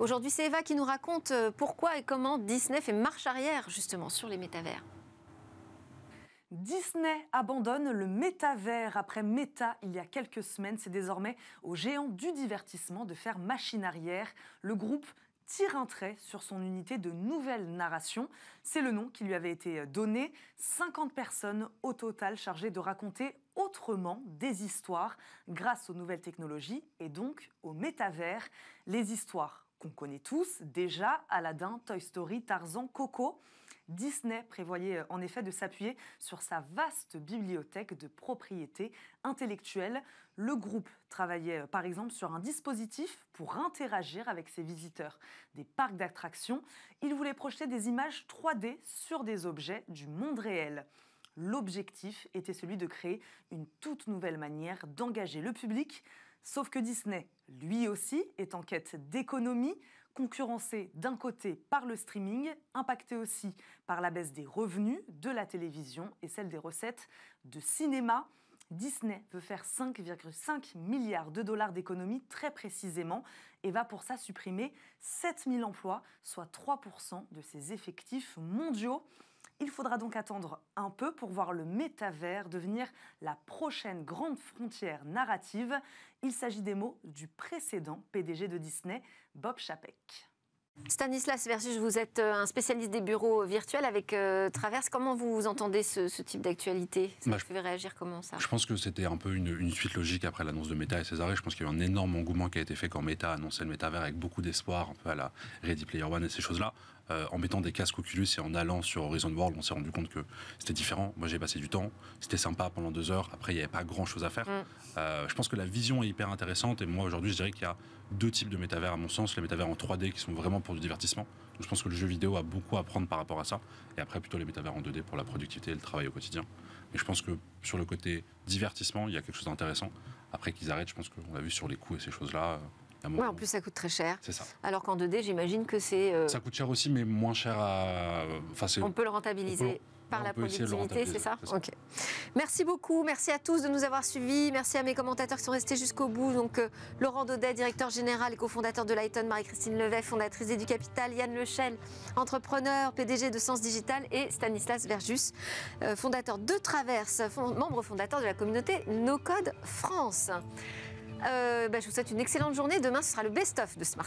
Aujourd'hui, c'est Eva qui nous raconte euh, pourquoi et comment Disney fait marche arrière justement sur les métavers. Disney abandonne le métavers après méta il y a quelques semaines. C'est désormais aux géants du divertissement de faire machine arrière. Le groupe tire un trait sur son unité de nouvelle narration. C'est le nom qui lui avait été donné. 50 personnes au total chargées de raconter autrement des histoires grâce aux nouvelles technologies et donc au métavers. Les histoires qu'on connaît tous, déjà Aladdin, Toy Story, Tarzan, Coco. Disney prévoyait euh, en effet de s'appuyer sur sa vaste bibliothèque de propriétés intellectuelles. Le groupe travaillait euh, par exemple sur un dispositif pour interagir avec ses visiteurs des parcs d'attractions. Il voulait projeter des images 3D sur des objets du monde réel. L'objectif était celui de créer une toute nouvelle manière d'engager le public Sauf que Disney, lui aussi, est en quête d'économie, concurrencé d'un côté par le streaming, impacté aussi par la baisse des revenus de la télévision et celle des recettes de cinéma. Disney veut faire 5,5 milliards de dollars d'économies très précisément et va pour ça supprimer 7000 emplois, soit 3% de ses effectifs mondiaux. Il faudra donc attendre un peu pour voir le métavers devenir la prochaine grande frontière narrative. Il s'agit des mots du précédent PDG de Disney, Bob Chapek. Stanislas Versus, vous êtes euh, un spécialiste des bureaux virtuels avec euh, Traverse. Comment vous entendez ce, type d'actualité Ça bah, réagir comment ça Je pense que c'était un peu une, suite logique après l'annonce de Meta et ses Je pense qu'il y a eu un énorme engouement qui a été fait quand Meta annonçait annoncé le métavers avec beaucoup d'espoir, un peu à la Ready Player One et ces choses-là. Euh, en mettant des casques Oculus et en allant sur Horizon World, on s'est rendu compte que c'était différent. Moi, j'ai passé du temps, c'était sympa pendant deux heures. Après, il n'y avait pas grand-chose à faire. Mm. je pense que la vision est hyper intéressante et moi, aujourd'hui, je dirais qu'il y a deux types de métavers à mon sens. Les métavers en 3D qui sont vraiment pour du divertissement. je pense que le jeu vidéo a beaucoup à prendre par rapport à ça. Et après plutôt les métavers en 2D pour la productivité et le travail au quotidien. mais je pense que sur le côté divertissement, il y a quelque chose d'intéressant. Après qu'ils arrêtent, je pense qu'on l'a vu sur les coûts et ces choses-là. Euh, oui, en plus, ça coûte très cher. C'est ça. Alors qu'en 2D, j'imagine que c'est. Euh, ça coûte cher aussi, mais moins cher à. Euh, on peut le rentabiliser par la productivité, c'est ça, Ok. Merci beaucoup, merci à tous de nous avoir suivis, merci à mes commentateurs qui sont restés jusqu'au bout. Donc euh, Laurent Daudet, directeur général et cofondateur de Lighton, Marie-Christine Levet, fondatrice du Capital, Yann Lechel, entrepreneur, PDG de Sens Digital et Stanislas Verjus, euh, fondateur de Traverse, membre fondateur de la communauté No Code France. Euh, bah, je vous souhaite une excellente journée. Demain, ce sera le best-of de Smart